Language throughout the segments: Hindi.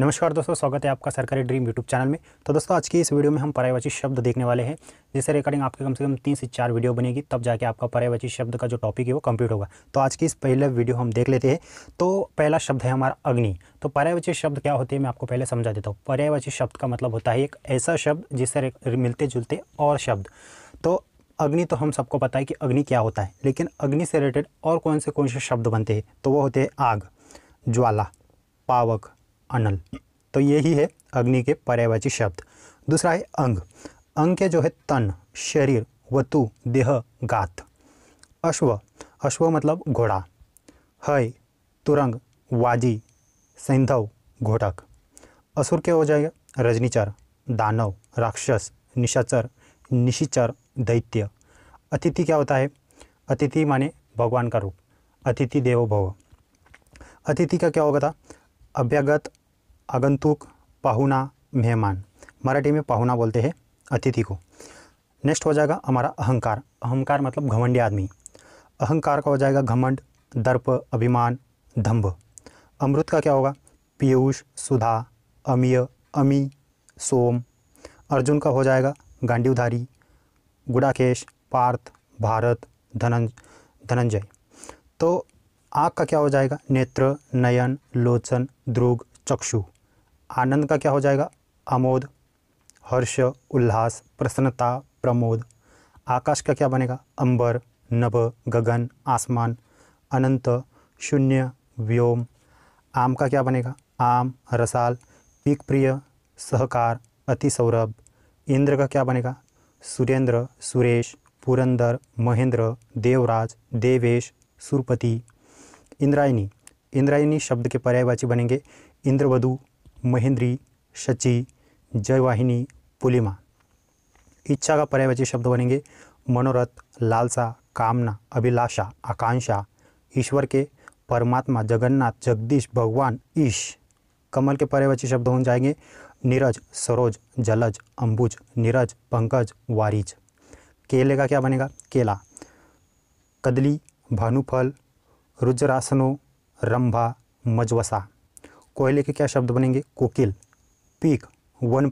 नमस्कार दोस्तों स्वागत है आपका सरकारी ड्रीम यूट्यूब चैनल में तो दोस्तों आज की इस वीडियो में हम पर्यायवाची शब्द देखने वाले हैं जिससे रिकॉर्डिंग आपके कम से कम तीन से चार वीडियो बनेगी तब जाके आपका पर्यायवाची शब्द का जो टॉपिक है वो कंप्लीट होगा तो आज की इस पहले वीडियो हम देख लेते हैं तो पहला शब्द है हमारा अग्नि तो पर्यायवाची शब्द क्या होते हैं मैं आपको पहले समझा देता हूँ पर्यायवाची शब्द का मतलब होता है एक ऐसा शब्द जिससे मिलते जुलते और शब्द तो अग्नि तो हम सबको पता है कि अग्नि क्या होता है लेकिन अग्नि से रिलेटेड और कौन से कौन से शब्द बनते हैं तो वो होते हैं आग ज्वाला पावक अनल तो ये ही है अग्नि के पर्यायवाची शब्द दूसरा है अंग अंग के जो है तन शरीर वतु देह गात अश्व अश्व मतलब घोड़ा हय तुरंग वाजी सैंधव घोटक असुर के हो जाएगा रजनीचर दानव राक्षस निशाचर निशिचर दैत्य अतिथि क्या होता है अतिथि माने भगवान का रूप अतिथि देवो भव अतिथि का क्या होगा था अभ्यागत आगंतुक पाहुना मेहमान मराठी में पाहुना बोलते हैं अतिथि को नेक्स्ट हो जाएगा हमारा अहंकार अहंकार मतलब घमंडी आदमी अहंकार का हो जाएगा घमंड दर्प अभिमान धम्भ अमृत का क्या होगा पीयूष सुधा अमीय अमी सोम अर्जुन का हो जाएगा गांडीवधारी गुड़ाकेश पार्थ भारत धनंज धनंजय तो आँख का क्या हो जाएगा नेत्र नयन लोचन ध्रुग चक्षु आनंद का क्या हो जाएगा आमोद हर्ष उल्लास प्रसन्नता प्रमोद आकाश का क्या बनेगा अंबर नभ गगन आसमान अनंत शून्य व्योम आम का क्या बनेगा आम रसाल पीक प्रिय सहकार अति सौरभ इंद्र का क्या बनेगा सुरेंद्र सुरेश पुरंदर महेंद्र देवराज देवेश सुरपति इंद्रायणी इंद्रायणी शब्द के पर्यायवाची बनेंगे इंद्रवधु महेंद्री शची जयवाहिनी पुलिमा इच्छा का पर्यायवाची शब्द बनेंगे मनोरथ लालसा कामना अभिलाषा आकांक्षा ईश्वर के परमात्मा जगन्नाथ जगदीश भगवान ईश कमल के पर्यायवाची शब्द हो जाएंगे नीरज सरोज जलज अंबुज नीरज पंकज वारिज केले का क्या बनेगा केला कदली भानुफल रुजरासनो रंभा मजवसा कोयले के क्या शब्द बनेंगे कोकिल पीक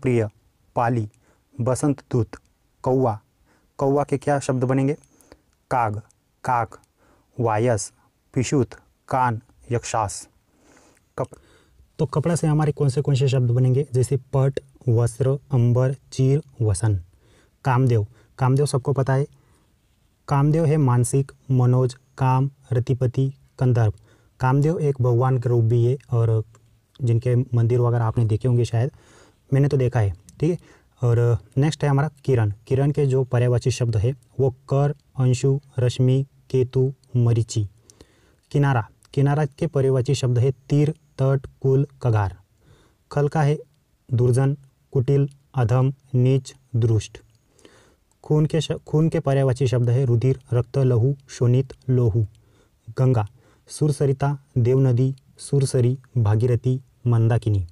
प्रिय पाली बसंत दूत कौआ कौआ के क्या शब्द बनेंगे काग काक वायस पिशुत कान यक्षास कप तो कपड़ा से हमारे कौन से कौन से शब्द बनेंगे जैसे पट वस्त्र अंबर चीर वसन कामदेव कामदेव सबको पता है कामदेव है मानसिक मनोज काम रतिपति कंदर्भ कामदेव एक भगवान के रूप भी है और जिनके मंदिर वगैरह आपने देखे होंगे शायद मैंने तो देखा है ठीक है और नेक्स्ट है हमारा किरण किरण के जो पर्यावाची शब्द है वो कर अंशु रश्मि केतु मरीची किनारा किनारा के पर्यावाची शब्द है तीर तट कुल कगार खल का है दुर्जन कुटिल अधम नीच दृष्ट खून के खून के पर्यावाची शब्द है रुधिर रक्त लहू शोणित लोहू गंगा सुरसरिता देवनदी सुरसरी भागीरथी मंदाकिनी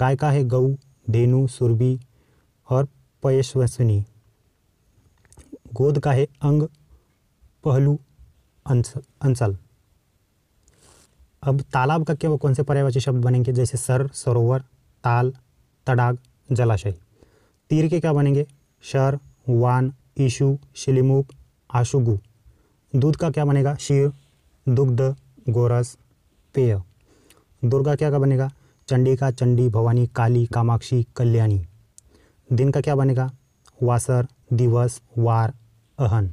गायिका है गऊ धेनु सुरभि और पयश्वसनी गोद का है अंग पहलू अंचल अंसल अब तालाब का क्या कौन से पर्यायवाची शब्द बनेंगे जैसे सर सरोवर ताल तड़ाग जलाशय तीर के क्या बनेंगे शर वान ईशु शिलिमुख आशुगु दूध का क्या बनेगा शीर दुग्ध गोरस पेय दुर्गा क्या का बनेगा चंडी का चंडी भवानी काली कामाक्षी कल्याणी दिन का क्या बनेगा वासर दिवस वार अहन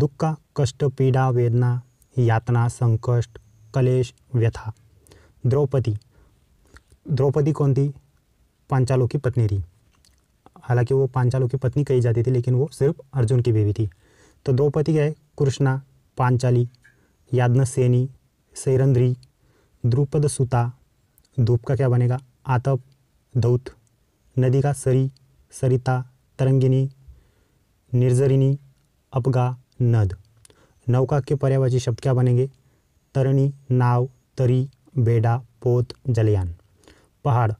दुख का कष्ट पीड़ा वेदना यातना संकष्ट कलेश व्यथा द्रौपदी द्रौपदी कौन थी पांचालों की पत्नी थी हालांकि वो पांचालों की पत्नी कही जाती थी लेकिन वो सिर्फ अर्जुन की बेबी थी तो द्रौपदी क्या है कृष्णा पांचाली सेनी सैरंद्री द्रुपद सुता धूप का क्या बनेगा आतप धौत नदी का सरी सरिता तरंगिनी निर्जरिनी अपगा नद नौका के पर्यावाची शब्द क्या बनेंगे तरणी नाव तरी बेड़ा पोत जलयान पहाड़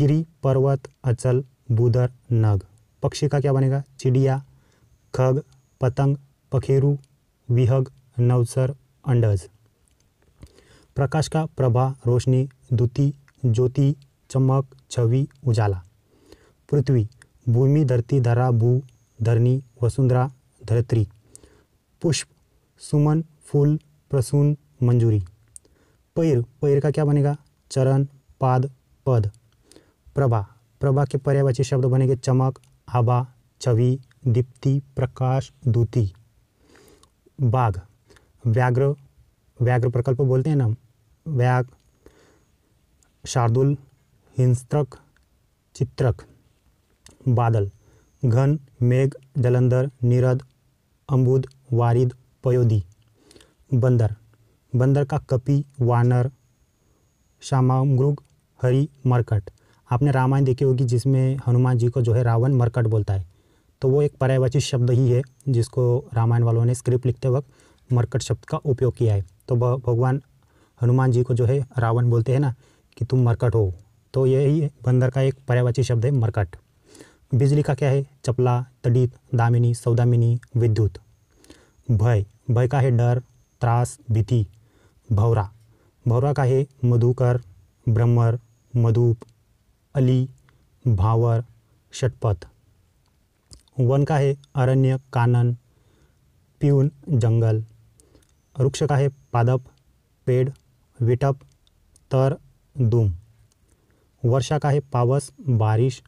गिरी पर्वत अचल बूदर नग पक्षी का क्या बनेगा चिड़िया खग पतंग पखेरु विहग नवसर अंडज प्रकाश का प्रभा रोशनी द्युति ज्योति चमक छवि उजाला पृथ्वी भूमि धरती धरा भू धरनी वसुंधरा धरत्री पुष्प सुमन फूल प्रसून मंजूरी पैर पैर का क्या बनेगा चरण पाद पद प्रभा प्रभा के पर्यावाची शब्द बनेंगे चमक आभा छवि दीप्ति प्रकाश दूती बाघ व्याघ्र व्याघ्र प्रकल्प बोलते हैं ना व्याघ शार्दुल हिंस्त्रक चित्रक बादल घन मेघ जलंधर नीरद अम्बुद वारिद पयोदी बंदर बंदर का कपि वानर श्यामृग हरि मरकट आपने रामायण देखी होगी जिसमें हनुमान जी को जो है रावण मरकट बोलता है तो वो एक पर्यायवाची शब्द ही है जिसको रामायण वालों ने स्क्रिप्ट लिखते वक्त मरकट शब्द का उपयोग किया है तो भगवान हनुमान जी को जो है रावण बोलते हैं ना कि तुम मरकट हो तो यही बंदर का एक पर्यावाची शब्द है मरकट बिजली का क्या है चपला तड़ित दामिनी सौदामिनी विद्युत भय भय का है डर त्रास भीति भौरा भौरा का है मधुकर ब्रह्मर मधुप अली भावर षटपथ वन का है अरण्य कानन प्यून जंगल वृक्षक है पादप पेड विटप तर दुम वर्षा का है पावस बारिश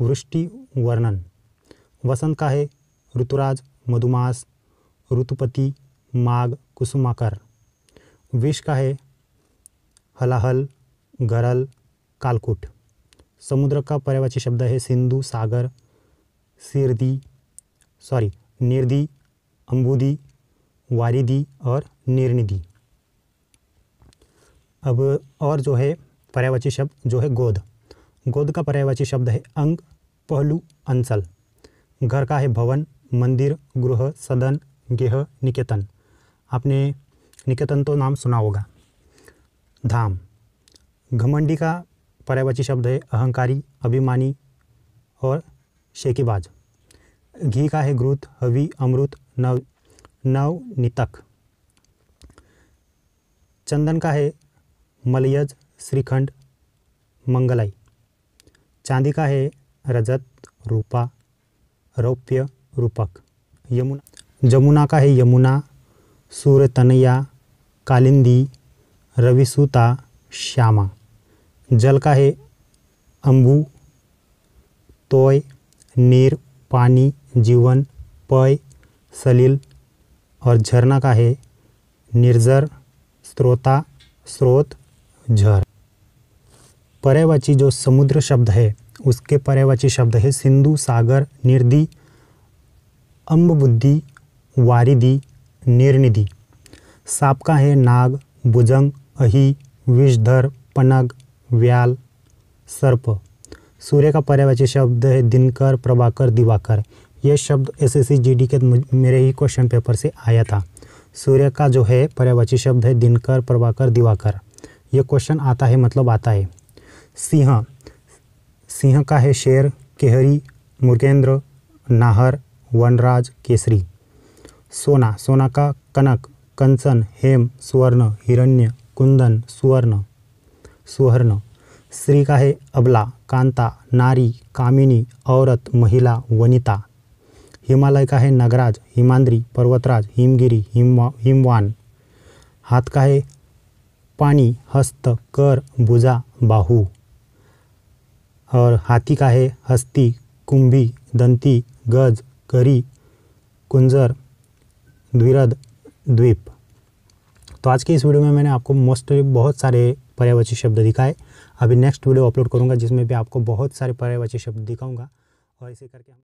वृष्टि वर्णन वसंत का है ऋतुराज मधुमास ऋतुपति माग कुसुमाकर विष का है हलाहल गरल कालकुट समुद्र का पर्यावाची शब्द है सिंधु सागर सिरदी सॉरी निर्दी अंबुदी वारिधि और निर्निधि अब और जो है पर्यावाची शब्द जो है गोद गोद का पर्यावाची शब्द है अंग पहलू अंचल घर का है भवन मंदिर गृह सदन गेह निकेतन आपने निकेतन तो नाम सुना होगा धाम घमंडी का पर्यावाची शब्द है अहंकारी अभिमानी और शेकीबाज घी का है ग्रुत हवी अमृत नव नव नितक चंदन का है मलयज श्रीखंड मंगलाई चांदी का है रजत रूपा रौप्य रूपक यमुना जमुना का है यमुना सूर्य कालिंदी रविसूता श्यामा जल का है अंबू तोय नीर पानी जीवन पय सलील और झरना का है निर्जर स्रोता स्रोत झर पर्यावाची जो समुद्र शब्द है उसके पर्यावाची शब्द है सिंधु सागर निर्दी अम्बबुद्धि वारिदी निर्निधि साप का है नाग भुजंग अहि विषधर पनग व्याल सर्प सूर्य का पर्यावाची शब्द है दिनकर प्रभाकर दिवाकर ये शब्द एस एस के मेरे ही क्वेश्चन पेपर से आया था सूर्य का जो है पर्यावाची शब्द है दिनकर प्रभाकर दिवाकर ये क्वेश्चन आता है मतलब आता है सिंह सिंह का है शेर केहरी मुर्गेंद्र नाहर वनराज केसरी सोना सोना का कनक कंचन हेम सुवर्ण हिरण्य कुंदन सुवर्ण सुवर्ण श्री का है अबला कांता नारी कामिनी औरत महिला वनिता हिमालय का है नगराज हिमांद्री पर्वतराज हिमगिरी हिम हिमवान हाथ का है पानी हस्त कर भुजा बाहू और हाथी का है हस्ती कुंभी दंती गज करी कुंजर द्विरद द्वीप तो आज के इस वीडियो में मैंने आपको मोस्टली बहुत सारे पर्यायवाची शब्द दिखाए अभी नेक्स्ट वीडियो अपलोड करूंगा जिसमें भी आपको बहुत सारे पर्यायवाची शब्द दिखाऊंगा और इसी करके हम